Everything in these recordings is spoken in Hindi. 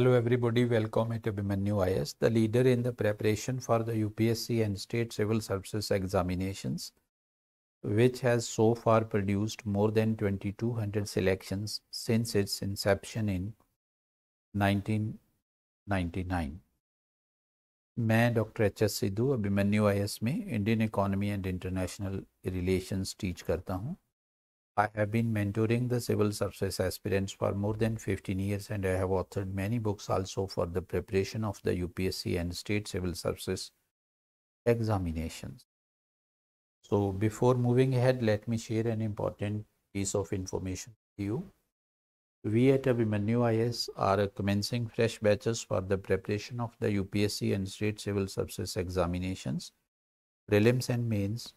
Hello everybody, welcome at Abhimanyu IS, the leader in the preparation for the UPSC and State Civil Services examinations, which has so far produced more than 2200 selections since its inception in 1999. मैं Dr. H S Sidhu Abhimanyu आई में Indian economy teach international relations teach I have been mentoring the civil service aspirants for more than 15 years and I have authored many books also for the preparation of the UPSC and state civil service examinations. So before moving ahead, let me share an important piece of information with you. We at Abhimanyu IS are commencing fresh batches for the preparation of the UPSC and state civil service examinations, prelims and mains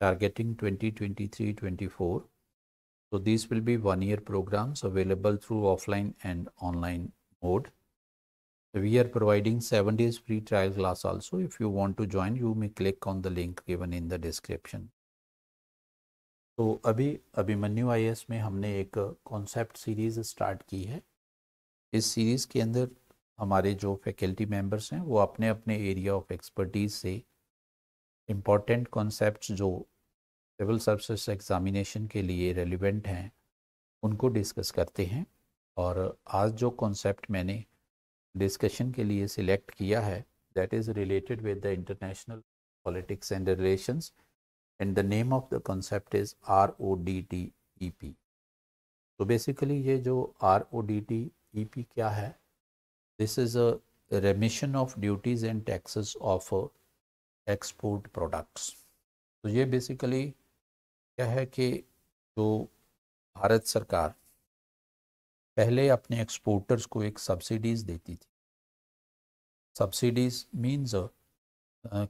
targeting 2023-24 So these will be one year programs available through offline and online mode. We are providing 7 days free trial class also. If you want to join, you may click on the link given in the description. तो अभी अभिमन्यु आई में हमने एक कॉन्सेप्ट सीरीज़ स्टार्ट की है इस सीरीज़ के अंदर हमारे जो फैकल्टी मेंबर्स हैं वो अपने अपने एरिया ऑफ एक्सपर्टीज से इम्पॉर्टेंट कॉन्सेप्ट्स जो सिविल सर्विस एग्ज़ामिनेशन के लिए रेलिवेंट हैं उनको डिस्कस करते हैं और आज जो कॉन्सेप्ट मैंने डिस्कशन के लिए सिलेक्ट किया है that is related with the international politics and relations and the name of the concept is R O D T E P तो बेसिकली ये जो R O D T E P क्या है this is a remission of duties and taxes of export products तो ये बेसिकली क्या है कि जो भारत सरकार पहले अपने एक्सपोर्टर्स को एक सब्सिडीज़ देती थी सब्सिडीज़ मीन्स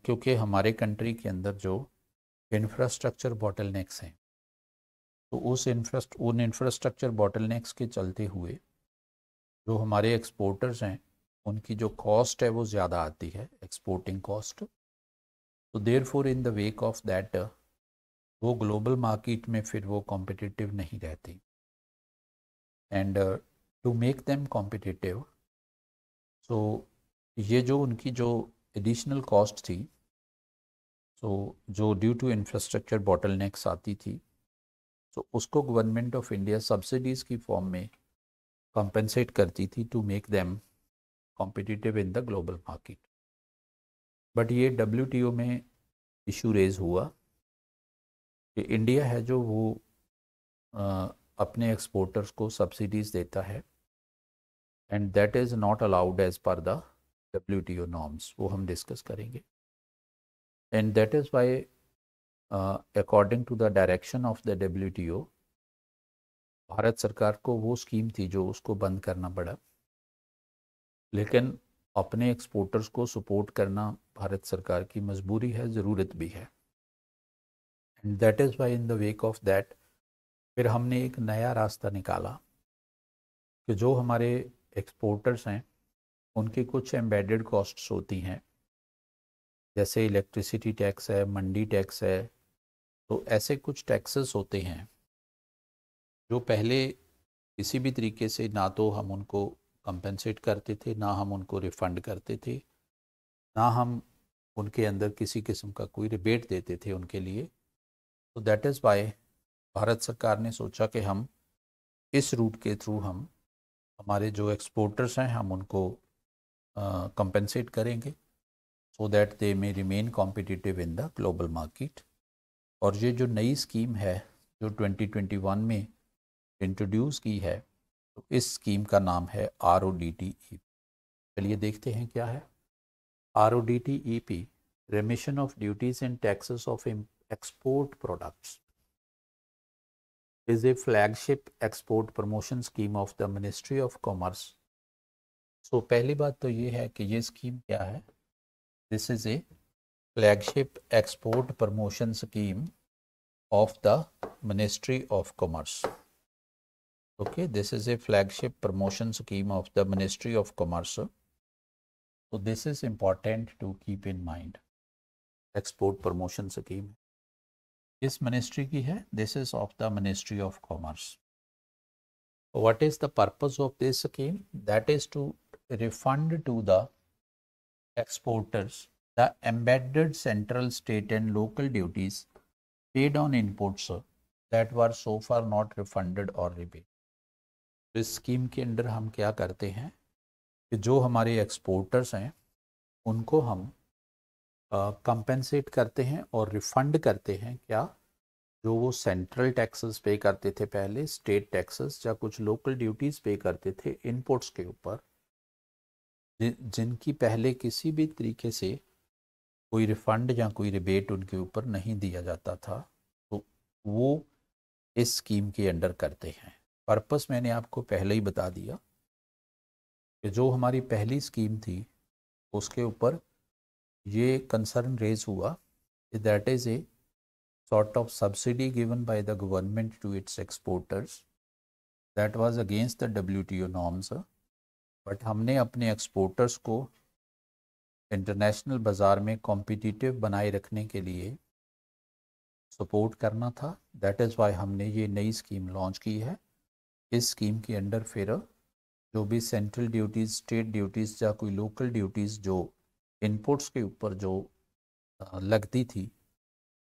क्योंकि हमारे कंट्री के अंदर जो इंफ्रास्ट्रक्चर बॉटल नेक्स हैं तो उस इंफ्रास्ट उन इंफ्रास्ट्रक्चर बॉटल नेक्स के चलते हुए जो हमारे एक्सपोर्टर्स हैं उनकी जो कॉस्ट है वो ज़्यादा आती है एक्सपोर्टिंग कॉस्ट तो therefore in the wake of that वो ग्लोबल मार्केट में फिर वो कॉम्पिटिटिव नहीं रहती and to make them competitive so ये जो उनकी जो एडिशनल कॉस्ट थी सो so, जो due to infrastructure bottlenecks आती थी सो so, उसको गवर्नमेंट ऑफ इंडिया सब्सिडीज़ की फॉर्म में कंपेंसेट करती थी to make them competitive in the global market but ये डब्ल्यू में इशू रेज़ हुआ कि इंडिया है जो वो आ, अपने एक्सपोर्टर्स को सब्सिडीज़ देता है and that is not allowed as per the W T O norms वो हम डिस्कस करेंगे and that is why according to the direction of the W T O Bharat सरकार को वो स्कीम थी जो उसको बंद करना पड़ा लेकिन अपने एक्सपोर्टर्स को सपोर्ट करना भारत सरकार की मजबूरी है ज़रूरत भी है that is why in the wake of that फिर हमने एक नया रास्ता निकाला कि जो हमारे एक्सपोर्टर्स हैं उनकी कुछ एम्बेडेड कॉस्ट्स होती हैं जैसे इलेक्ट्रिसिटी टैक्स है मंडी टैक्स है तो ऐसे कुछ टैक्सेस होते हैं जो पहले किसी भी तरीके से ना तो हम उनको कंपनसेट करते थे ना हम उनको रिफ़ंड करते थे ना हम उनके अंदर किसी किस्म का कोई रिबेट देते थे उनके लिए तो दैट इज़ वाई भारत सरकार ने सोचा कि हम इस रूट के थ्रू हम हमारे जो एक्सपोर्टर्स हैं हम उनको कंपेंसेट uh, करेंगे so that they may remain competitive in the global market और ये जो नई स्कीम है जो 2021 में इंट्रोड्यूस की है तो इस स्कीम का नाम है R O D T E चलिए देखते हैं क्या है R O D T E P remission of duties and taxes of export products is a flagship export promotion scheme of the Ministry of Commerce. So पहली बात तो ये है कि ये स्कीम क्या है this is a flagship export promotion scheme of the Ministry of Commerce. Okay, this is a flagship promotion scheme of the Ministry of Commerce. So this is important to keep in mind. Export promotion scheme. किस मिनिस्ट्री की है this is of the ministry of commerce what is the purpose of this scheme that is to refund to the exporters the embedded central state and local duties paid on inputs that were so far not refunded और रिपेड इस स्कीम के अंडर हम क्या करते हैं कि जो हमारे एक्सपोर्टर्स हैं उनको हम कंपेंसेट करते हैं और रिफंड करते हैं क्या जो वो सेंट्रल टैक्सेस पे करते थे पहले स्टेट टैक्सेस या कुछ लोकल ड्यूटीज़ पे करते थे इनपुट्स के ऊपर जिनकी पहले किसी भी तरीके से कोई रिफंड या कोई रिबेट उनके ऊपर नहीं दिया जाता था तो वो इस स्कीम के अंडर करते हैं पर्पस मैंने आपको पहले ही बता दिया कि जो हमारी पहली स्कीम थी उसके ऊपर ये कंसर्न रेज हुआ that is a sort of subsidy given by the government to its exporters that was against the W T O norms but हमने अपने एक्सपोर्टर्स को इंटरनेशनल बाज़ार में कॉम्पिटिटिव बनाए रखने के लिए सपोर्ट करना था दैट इज़ वाई हमने ये नई स्कीम लॉन्च की है इस स्कीम के अंडर फिर जो भी सेंट्रल ड्यूटीज़ स्टेट ड्यूटीज़ या कोई लोकल ड्यूटीज़ जो इनपुट्स के ऊपर जो लगती थी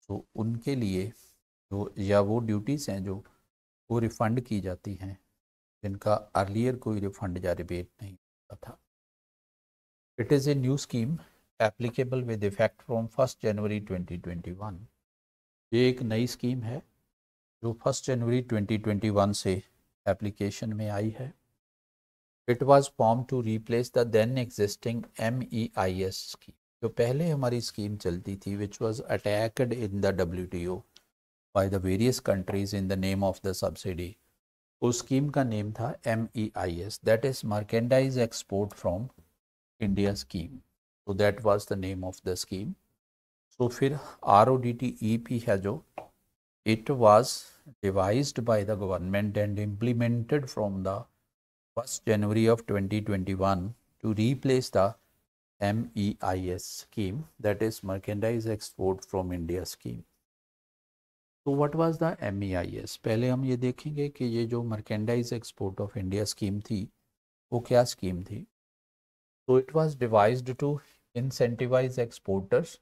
तो उनके लिए जो या वो ड्यूटीज़ हैं जो वो रिफ़ंड की जाती हैं जिनका अर्लियर कोई रिफ़ंड या रिबेट नहीं होता था it is a new scheme applicable with effect from first January 2021 ये एक नई स्कीम है जो फर्स्ट जनवरी 2021 से एप्लीकेशन में आई है it was formed to replace the then existing MEIS scheme. So, pehle hamari scheme chalti thi, which was attacked in the WTO by the various countries in the name of the subsidy. Us scheme ka name tha MEIS, that is Merchandise Export from India scheme. So, that was the name of the scheme. So, fir RODT EP hai it was devised by the government and implemented from the 1st January of 2021 to replace the MEIS scheme that is Merchandise Export from India scheme. तो what was the M E I S पहले हम ये देखेंगे कि ये जो merchandise export of India scheme थी वो क्या स्कीम थी तो it was devised to incentivise exporters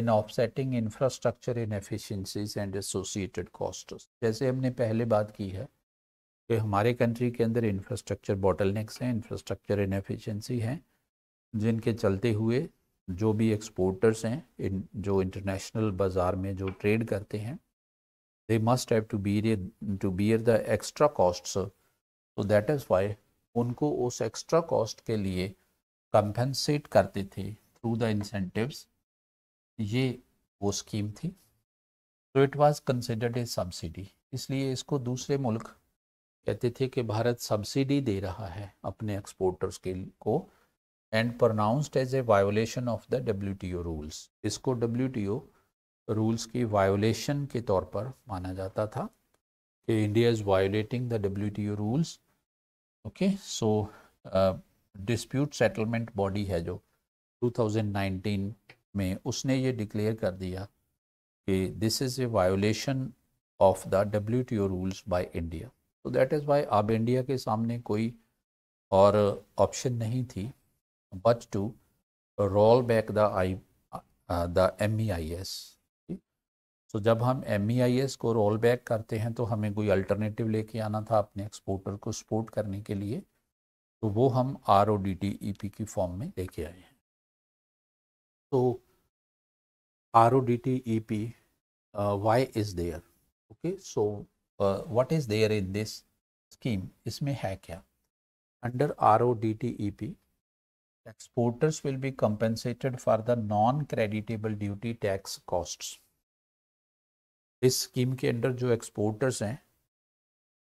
in offsetting infrastructure inefficiencies and associated cost जैसे हमने पहले बात की है कि हमारे कंट्री के अंदर इंफ्रास्ट्रक्चर बॉटलनेक्स हैं इंफ्रास्ट्रक्चर इनफिशेंसी हैं जिनके चलते हुए जो भी एक्सपोर्टर्स हैं इन जो इंटरनेशनल बाज़ार में जो ट्रेड करते हैं they must have to bear to bear the extra cost तो दैट इज़ वाई उनको उस एक्स्ट्रा कॉस्ट के लिए कंपनसेट करते थे थ्रू द इंसेंटिव्स ये वो स्कीम थी तो it was considered a subsidy इसलिए इसको दूसरे मुल्क कहते थे कि भारत सब्सिडी दे रहा है अपने एक्सपोर्टर्स के को and pronounced as a violation of the W rules इसको डब्ल्यू रूल्स की वायोलेशन के तौर पर माना जाता था कि India is violating the W rules okay so dispute settlement body है जो 2019 में उसने ये डिक्लेयर कर दिया कि this is a violation of the W rules by India तो दैट इज़ वाई अब इंडिया के सामने कोई और ऑप्शन नहीं थी but to roll back the I the M E I S तो जब हम एम ई आई एस को रोल बैक करते हैं तो हमें कोई अल्टरनेटिव लेके आना था अपने एक्सपोर्टर को सपोर्ट करने के लिए तो वो हम R O D T E P की फॉर्म में लेके आए हैं तो R O D T E P why is there okay so what is there in this scheme इसमें है क्या under R O D E P exporters will be compensated for the non creditable duty tax cost इस स्कीम के अंडर जो एक्सपोर्टर्स हैं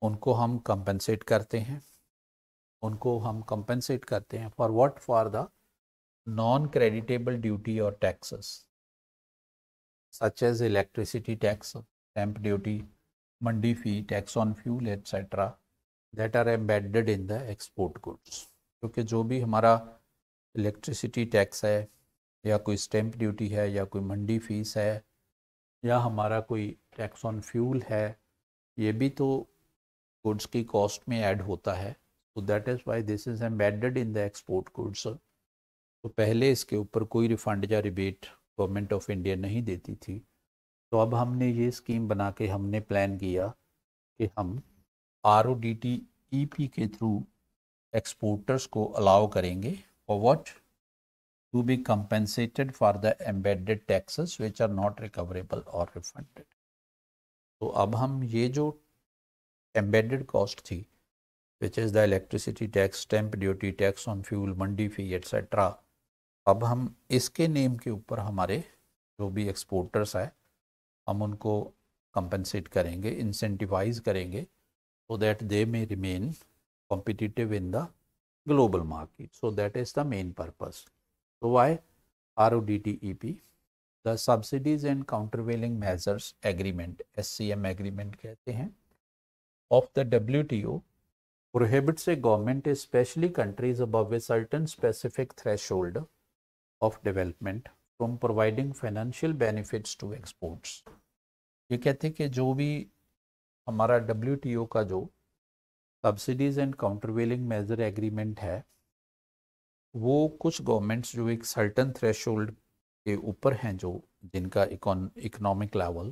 उनको हम कंपनसेट करते हैं उनको हम कंपनसेट करते हैं for what for the non creditable duty और taxes such as electricity tax stamp duty mandi fee, tax on fuel, etc. that are embedded in the export goods. क्योंकि जो भी हमारा इलेक्ट्रिसिटी टैक्स है या कोई स्टैंप ड्यूटी है या कोई मंडी फीस है या हमारा कोई टैक्स ऑन फ्यूल है ये भी तो गुड्स की कॉस्ट में ऐड होता है तो that is why this is embedded in the export goods तो पहले इसके ऊपर कोई रिफंड या रिबेट गवर्नमेंट ऑफ इंडिया नहीं देती थी तो अब हमने ये स्कीम बना के हमने प्लान किया कि हम R O D T E P के थ्रू एक्सपोर्टर्स को अलाउ करेंगे for what to be compensated for the embedded taxes which are not recoverable और रिफंडेड तो अब हम ये जो एम्बेडेड कॉस्ट थी which is the electricity tax stamp duty tax on fuel mandi fee etcetera अब हम इसके नेम के ऊपर हमारे जो भी एक्सपोर्टर्स हैं हम उनको कंपनसेट करेंगे इंसेंटिवाइज करेंगे so that they may remain competitive in the global market so that is the main purpose so why R O D T E P the subsidies and countervailing measures agreement S C M agreement कहते हैं of the W T O prohibits a government especially countries above certain specific threshold of development from providing financial benefits to exports ये कहते हैं कि जो भी हमारा डब्ल्यू का जो subsidies and countervailing measure agreement है वो कुछ गवर्नमेंट्स जो एक सर्टन थ्रेशोल्ड के ऊपर हैं जो जिनका इकोनॉमिक लेवल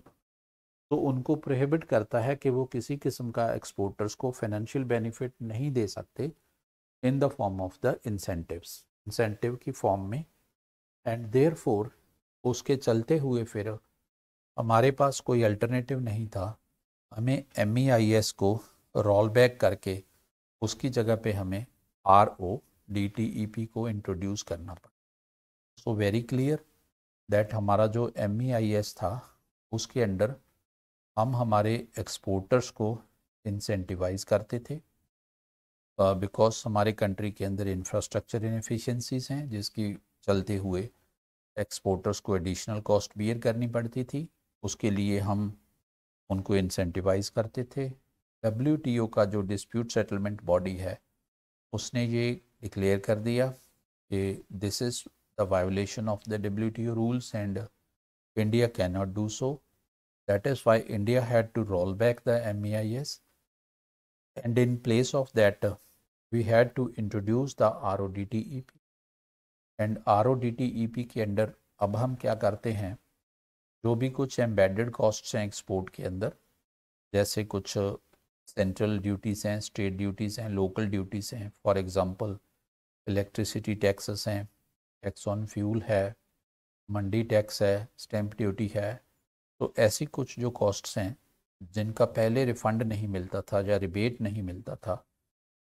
तो उनको प्रोहिबिट करता है कि वो किसी किस्म का एक्सपोर्टर्स को फाइनेंशियल बेनिफिट नहीं दे सकते in the form of the incentives incentive की फॉर्म में एंड देर फोर उसके चलते हुए फिर हमारे पास कोई अल्टरनेटिव नहीं था हमें एम ई आई एस को रोल बैक करके उसकी जगह पे हमें R O D T E P को इंट्रोड्यूस करना पड़ा सो वेरी क्लियर दैट हमारा जो एम ई आई एस था उसके अंडर हम हमारे एक्सपोर्टर्स को इंसेंटिवाइज करते थे बिकॉज uh, हमारे कंट्री के अंदर इंफ्रास्ट्रक्चर इनफिशेंसीज हैं जिसकी चलते हुए एक्सपोर्टर्स को एडिशनल कॉस्ट बियर करनी पड़ती थी उसके लिए हम उनको इंसेंटिवाइज करते थे डब्ल्यू का जो डिस्प्यूट सेटलमेंट बॉडी है उसने ये डिक्लेयर कर दिया कि this is the violation of the W rules and India can not do so that is why India had to roll back the M E I S we had to introduce the R O D T E P and R O D T E P के अंडर अब हम क्या करते हैं जो भी कुछ एम्बेडेड कॉस्ट्स हैं एक्सपोर्ट के अंदर जैसे कुछ सेंट्रल ड्यूटीज़ हैं स्टेट ड्यूटीज़ हैं लोकल ड्यूटीज़ हैं फॉर एग्ज़ाम्पल इलेक्ट्रिसिटी टैक्सेस हैं टैक्स ऑन फ्यूल है मंडी टैक्स है स्टैंप ड्यूटी है तो ऐसी कुछ जो कॉस्ट्स हैं जिनका पहले रिफंड नहीं मिलता था या रिबेट नहीं मिलता था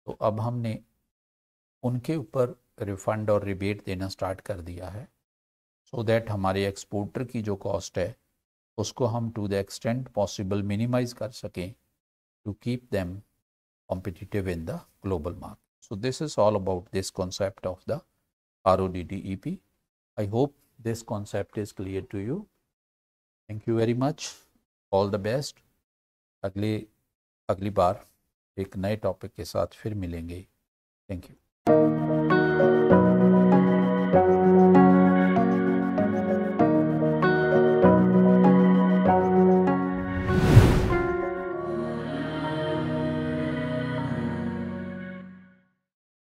तो अब हमने उनके ऊपर रिफंड और रिबेट देना स्टार्ट कर दिया है सो so दैट हमारे एक्सपोर्टर की जो कॉस्ट है उसको हम to the extent possible minimise कर सकें to keep them competitive in the global market so this is all about this concept of the R O D D E P I hope this concept is clear to you thank you very much all the best अगले अगली बार एक नए टॉपिक के साथ फिर मिलेंगे थैंक यू Thank you.